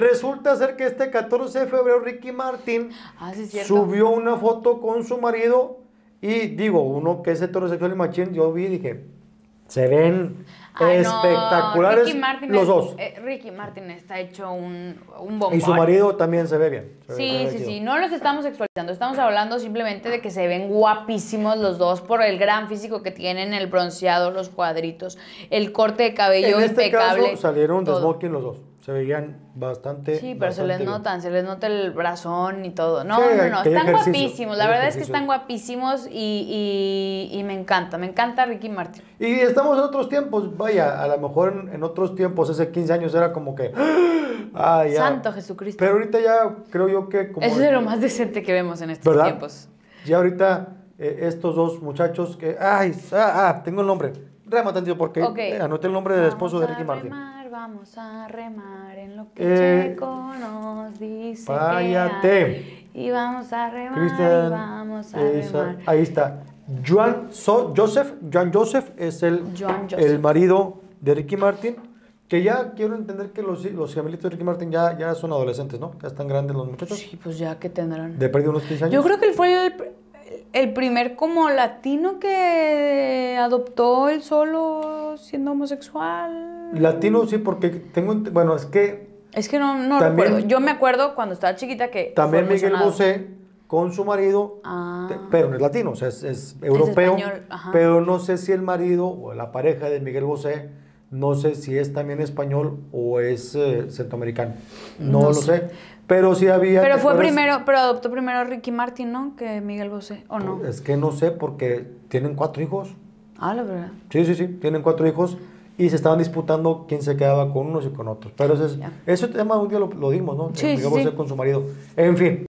Resulta ser que este 14 de febrero Ricky Martin ah, subió una foto con su marido y digo, uno que es heterosexual y machín, yo vi y dije, se ven espectaculares los dos. Eh, Ricky Martin está hecho un, bombón. Y su marido también se ve bien. sí, sí, sí. No los estamos sexualizando. Estamos hablando simplemente de que se ven guapísimos los dos por el gran físico que tienen, el bronceado, los cuadritos, el corte de cabello este impecable. salieron de smoking los dos se veían bastante. Sí, pero se les notan, se les nota el brazón y todo. No, no, no, están guapísimos, la verdad es que están guapísimos y, me encanta, me encanta Ricky Martin. Y estamos en otros tiempos, vaya, a lo mejor en, otros tiempos, hace 15 años era como que. Ah, Santo Jesucristo. Pero ahorita ya creo yo que. Eso es lo más decente que vemos en estos tiempos. Ya ahorita eh, estos dos muchachos que. ¡Ay! Ah, ah tengo el nombre. realmente porque. Okay. el nombre del esposo de Ricky Martin vamos a remar en lo que eh, Checo nos dice. Váyate. Y vamos a remar. y vamos a eh, remar. Ahí está. Joan Joseph, Joan Joseph es el, el marido de Ricky Martin. Que ya quiero entender que los, los gemelitos de Ricky Martin ya, ya son adolescentes, ¿no? Ya están grandes los muchachos. Sí, pues ya que tendrán. De perdido unos 15 años. Yo creo que él fue el el primer como latino que adoptó el solo siendo homosexual. Latino sí, porque tengo, bueno, es que... Es que no, no recuerdo. Yo me acuerdo cuando estaba chiquita que... También Miguel Bosé con su marido, ah. pero no es latino, o sea, es, europeo, pero no sé si el marido o la pareja de Miguel Bosé no sé si es también español o es eh, centroamericano. No, lo sé. Pero sí había. Pero fue primero, pero adoptó primero Ricky Martin, ¿no? Que Miguel Bosé, ¿o no? Es que no sé, porque tienen cuatro hijos. Ah, la verdad. Sí, sí, sí, tienen cuatro hijos y se estaban disputando quién se quedaba con unos y con otros. Pero ese, es, tema un día lo, dimos, ¿no? Miguel Bosé con su marido. En fin.